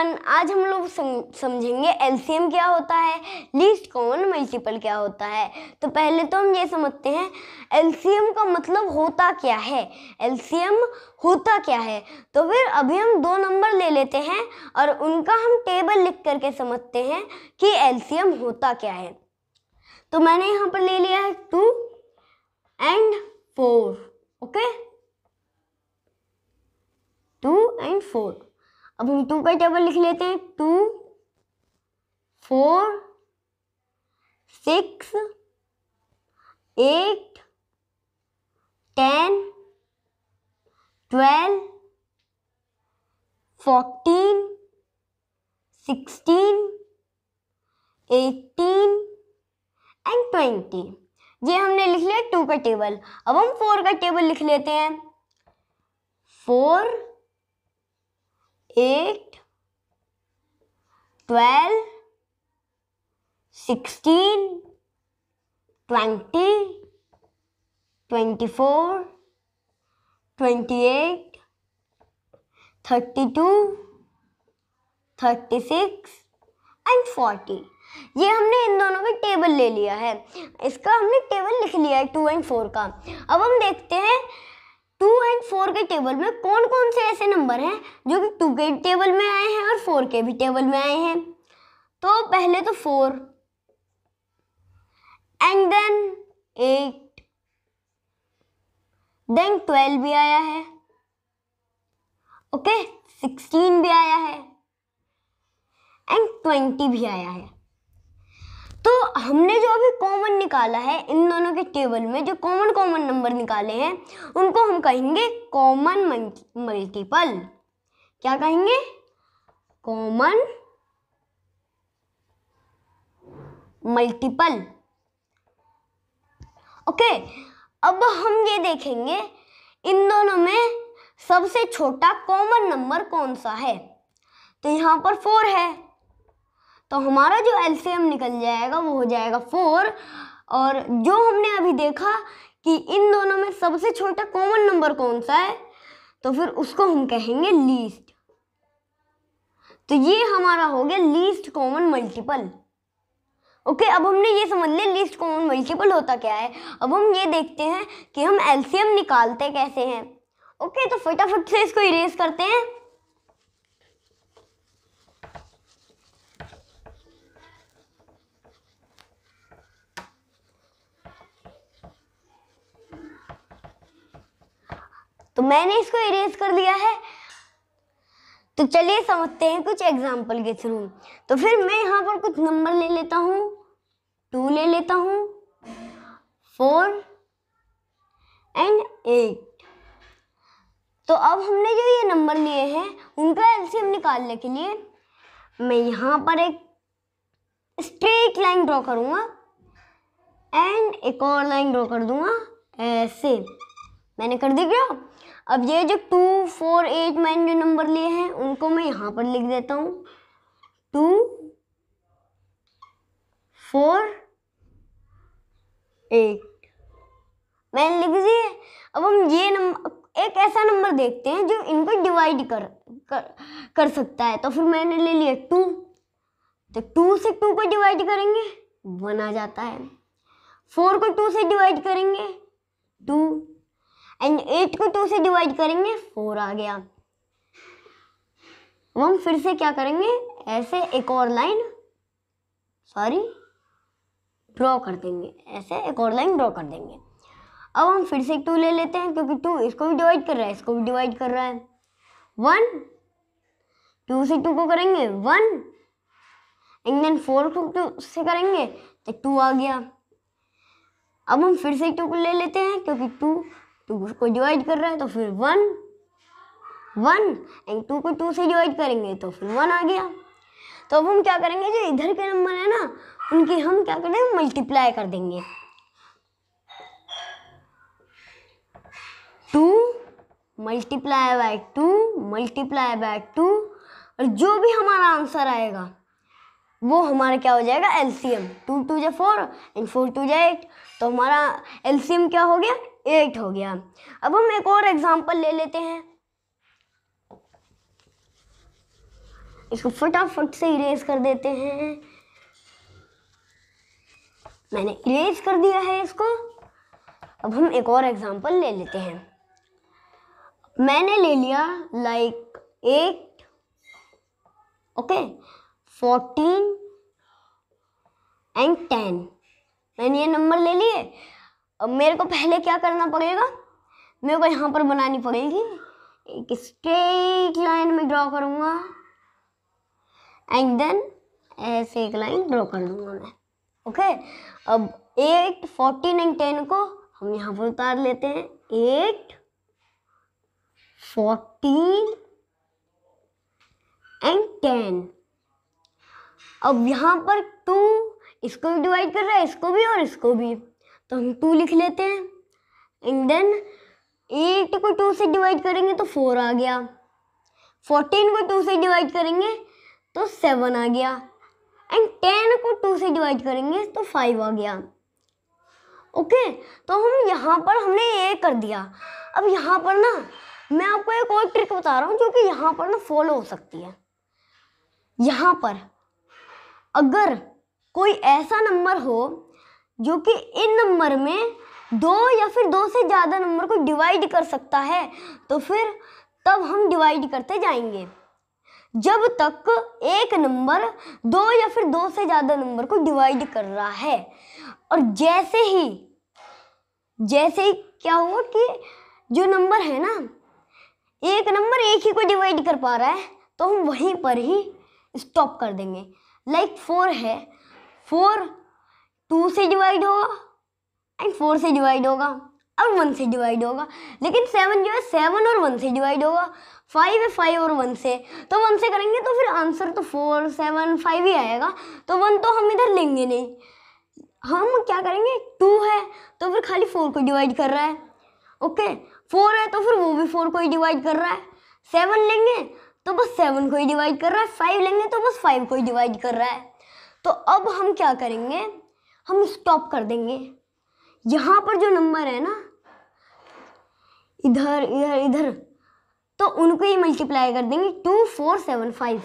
everyone आज हम लोग समझेंगे एलसीएम क्या होता है लीस्ट कॉमन मल्टीपल क्या होता है तो पहले तो हम ये समझते हैं एलसीएम का मतलब होता क्या है एलसीएम होता क्या है तो फिर अभी हम दो नंबर ले लेते हैं और उनका हम टेबल लिख करके समझते हैं कि एलसीएम होता क्या है तो मैंने यहाँ पर ले लिया है two and four okay two and four अब हम टू का टेबल लिख लेते हैं two four six eight ten twelve fourteen sixteen eighteen and twenty ये हमने लिख लिया टू का टेबल अब हम फोर का टेबल लिख लेते हैं four eight twelve sixteen twenty twenty four twenty eight thirty two thirty six and forty ये हमने इन दोनों का टेबल ले लिया है इसका हमने टेबल लिख लिया है टू एंड फोर का अब हम देखते हैं टू एंड फोर के टेबल में कौन कौन से ऐसे नंबर हैं जो कि टू के टेबल में आए हैं और फोर के भी टेबल में आए हैं तो पहले तो four and then eight then twelve भी आया है ओके okay, सिक्सटीन भी आया है एंड ट्वेंटी भी आया है तो हमने जो अभी कॉमन निकाला है इन दोनों के टेबल में जो कॉमन कॉमन नंबर निकाले हैं उनको हम कहेंगे कॉमन मल्टीपल क्या कहेंगे कॉमन मल्टीपल ओके अब हम ये देखेंगे इन दोनों में सबसे छोटा कॉमन नंबर कौन सा है तो यहाँ पर फोर है तो हमारा जो एलसीएम निकल जाएगा वो हो जाएगा फोर और जो हमने अभी देखा कि इन दोनों में सबसे छोटा कॉमन नंबर कौन सा है तो फिर उसको हम कहेंगे लीस्ट तो ये हमारा हो गया लीस्ट कॉमन मल्टीपल ओके अब हमने ये समझ लिया लीस्ट कॉमन मल्टीपल होता क्या है अब हम ये देखते हैं कि हम एलसीएम निकालते कैसे हैं ओके तो फटाफट से इसको इरेज करते हैं तो मैंने इसको इरेज कर लिया है तो चलिए समझते हैं कुछ एग्जाम्पल के थ्रू तो फिर मैं यहाँ पर कुछ नंबर ले लेता हूँ टू ले लेता हूँ फोर एंड एट तो अब हमने जो ये नंबर लिए हैं उनका एलसीएम निकालने के लिए मैं यहाँ पर एक स्ट्रेट लाइन ड्रॉ करूँगा एंड एक और लाइन ड्रॉ कर दूंगा ऐसे मैंने कर दी क्या अब ये जो टू फोर एट मैंने जो नंबर लिए हैं उनको मैं यहाँ पर लिख देता हूँ टू फोर एट मैंने लिख दिए अब हम ये नंबर एक ऐसा नंबर देखते हैं जो इनको डिवाइड कर कर कर सकता है तो फिर मैंने ले लिया टू तो टू से टू को डिवाइड करेंगे वन आ जाता है फोर को टू से डिवाइड करेंगे टू एंड एट को टू से डिवाइड करेंगे फोर आ गया अब हम फिर से क्या करेंगे ऐसे एक और लाइन सॉरी ड्रॉ कर देंगे ऐसे एक और लाइन ड्रॉ कर देंगे अब हम फिर से टू ले लेते हैं क्योंकि टू इसको भी डिवाइड कर रहा है इसको भी डिवाइड कर रहा है वन टू से टू को करेंगे वन एंड देन फोर को टू से करेंगे तो टू आ गया अब हम फिर से टू को ले लेते हैं क्योंकि टू टू को डिवाइड कर रहा है तो फिर वन वन एंड टू को टू से डिवाइड करेंगे तो फिर वन आ गया तो अब हम क्या करेंगे जो इधर के नंबर है ना उनके हम क्या करेंगे मल्टीप्लाई कर देंगे two multiply by two multiply by two और जो भी हमारा आंसर आएगा वो हमारा क्या हो जाएगा एलसीएम टू टू जा फोर एंड फोर टू जै एट तो हमारा एलसीएम क्या हो गया एट हो गया अब हम एक और एग्जाम्पल ले लेते हैं इसको फटाफट से इरेज कर देते हैं मैंने इरेज कर दिया है इसको अब हम एक और एग्जाम्पल ले लेते हैं मैंने ले लिया like eight okay fourteen and ten मैंने ये नंबर ले लिए अब मेरे को पहले क्या करना पड़ेगा मेरे को यहाँ पर बनानी पड़ेगी एक स्ट्रेट लाइन में ड्रॉ करूँगा एंड देन ऐसे एक लाइन ड्रॉ कर लूँगा मैं ओके अब एट फोर्टीन एंड टेन को हम यहाँ पर उतार लेते हैं एट फोर्टीन एंड टेन अब यहाँ पर टू इसको भी डिवाइड कर रहा है इसको भी और इसको भी तो हम टू लिख लेते हैं एंड देन एट को टू से डिवाइड करेंगे तो फोर आ गया फोर्टीन को टू से डिवाइड करेंगे तो सेवन आ गया एंड टेन को टू से डिवाइड करेंगे तो फाइव आ गया ओके तो हम यहाँ पर हमने ये कर दिया अब यहाँ पर ना मैं आपको एक और ट्रिक बता रहा हूँ जो कि यहाँ पर ना फॉलो हो सकती है यहाँ पर अगर कोई ऐसा नंबर हो जो कि इन नंबर में दो या फिर दो से ज़्यादा नंबर को डिवाइड कर सकता है तो फिर तब हम डिवाइड करते जाएंगे जब तक एक नंबर दो या फिर दो से ज़्यादा नंबर को डिवाइड कर रहा है और जैसे ही जैसे ही क्या हुआ कि जो नंबर है ना एक नंबर एक ही को डिवाइड कर पा रहा है तो हम वहीं पर ही स्टॉप कर देंगे लाइक like फोर है फोर टू से डिवाइड होगा एंड फोर से डिवाइड होगा अब वन से डिवाइड होगा लेकिन सेवन जो है सेवन और वन से डिवाइड होगा फाइव है फाइव और वन से तो वन से करेंगे तो फिर आंसर तो फोर सेवन फाइव ही आएगा तो वन तो हम इधर लेंगे नहीं हम क्या करेंगे टू है तो फिर खाली फोर को डिवाइड कर रहा है ओके फोर है तो फिर वो भी फोर को ही डिवाइड कर रहा है सेवन लेंगे तो बस सेवन को ही डिवाइड कर रहा है फाइव लेंगे तो बस फाइव को ही डिवाइड कर रहा है तो अब हम क्या करेंगे हम स्टॉप कर देंगे यहाँ पर जो नंबर है ना इधर इधर इधर तो उनको ही मल्टीप्लाई कर देंगे टू फोर सेवन फाइव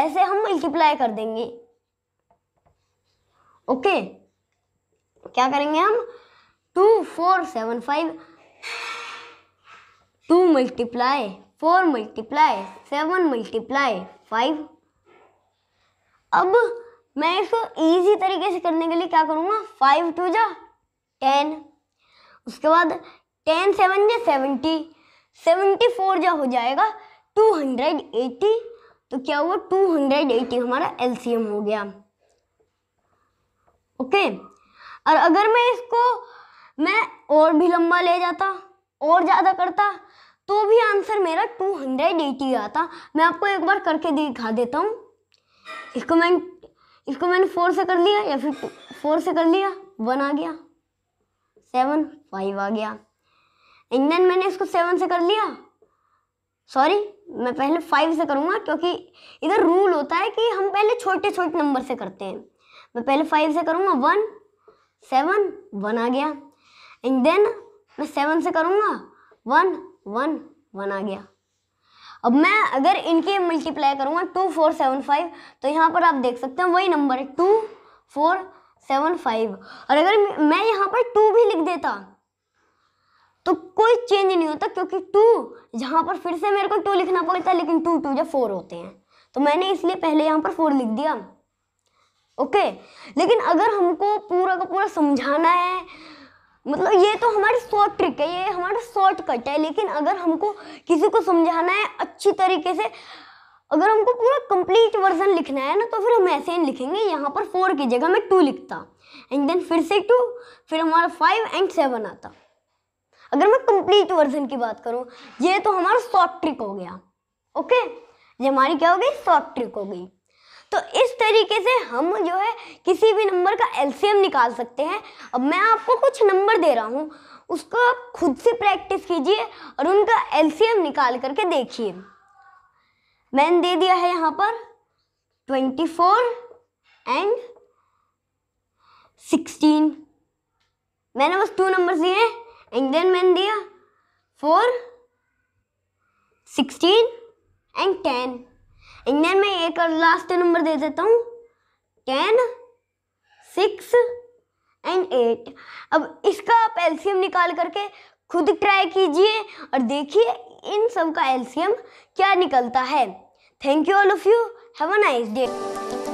ऐसे हम मल्टीप्लाई कर देंगे ओके क्या करेंगे हम two four seven five two multiply four multiply seven multiply five अब मैं इसको इजी तरीके से करने के लिए क्या करूँगा फाइव टू जा टेन उसके बाद टेन सेवन जा सेवेंटी सेवेंटी फोर जा हो जाएगा टू हंड्रेड एटी तो क्या हुआ टू हंड्रेड एटी हमारा एलसीएम हो गया ओके और अगर मैं इसको मैं और भी लंबा ले जाता और ज़्यादा करता तो भी आंसर मेरा टू हंड्रेड एटी आता मैं आपको एक बार करके दिखा देता हूँ इसको मैं इसको मैंने फोर से कर लिया या फिर फोर से कर लिया वन आ गया सेवन फाइव आ गया एंड देन मैंने इसको सेवन से कर लिया सॉरी मैं पहले फाइव से करूँगा क्योंकि इधर रूल होता है कि हम पहले छोटे छोटे नंबर से करते हैं मैं पहले फाइव से करूँगा वन सेवन वन आ गया एंड देन मैं सेवन से करूँगा वन वन वन आ गया अब मैं अगर इनके मल्टीप्लाई करूँगा टू फोर सेवन फाइव तो यहाँ पर आप देख सकते हैं वही नंबर है टू फोर सेवन फाइव और अगर मैं यहाँ पर टू भी लिख देता तो कोई चेंज नहीं होता क्योंकि टू जहाँ पर फिर से मेरे को टू लिखना पड़ता लेकिन टू टू जब फोर होते हैं तो मैंने इसलिए पहले यहाँ पर फोर लिख दिया ओके लेकिन अगर हमको पूरा का पूरा समझाना है मतलब ये तो हमारी शॉर्ट ट्रिक है ये हमारा शॉर्ट कट है लेकिन अगर हमको किसी को समझाना है अच्छी तरीके से अगर हमको पूरा कंप्लीट वर्जन लिखना है ना तो फिर हम ऐसे ही लिखेंगे यहाँ पर फोर की जगह मैं टू लिखता एंड देन फिर से टू फिर हमारा फाइव एंड सेवन आता अगर मैं कंप्लीट वर्जन की बात करूँ ये तो हमारा शॉर्ट ट्रिक हो गया ओके ये हमारी क्या हो गई शॉर्ट ट्रिक हो गई तो इस तरीके से हम जो है किसी भी नंबर का एलसीएम निकाल सकते हैं अब मैं आपको कुछ नंबर दे रहा हूँ उसको आप खुद से प्रैक्टिस कीजिए और उनका एलसीएम निकाल करके देखिए मैंने दे दिया है यहाँ पर ट्वेंटी फोर एंड सिक्सटीन मैंने बस टू नंबर दिए हैं एंड देन मैंने दिया four sixteen and ten Indian में एक और लास्ट नंबर दे देता हूँ टेन सिक्स एंड एट अब इसका आप एलसीएम निकाल करके खुद ट्राई कीजिए और देखिए इन सब का एलसीएम क्या निकलता है thank you all of you have a nice day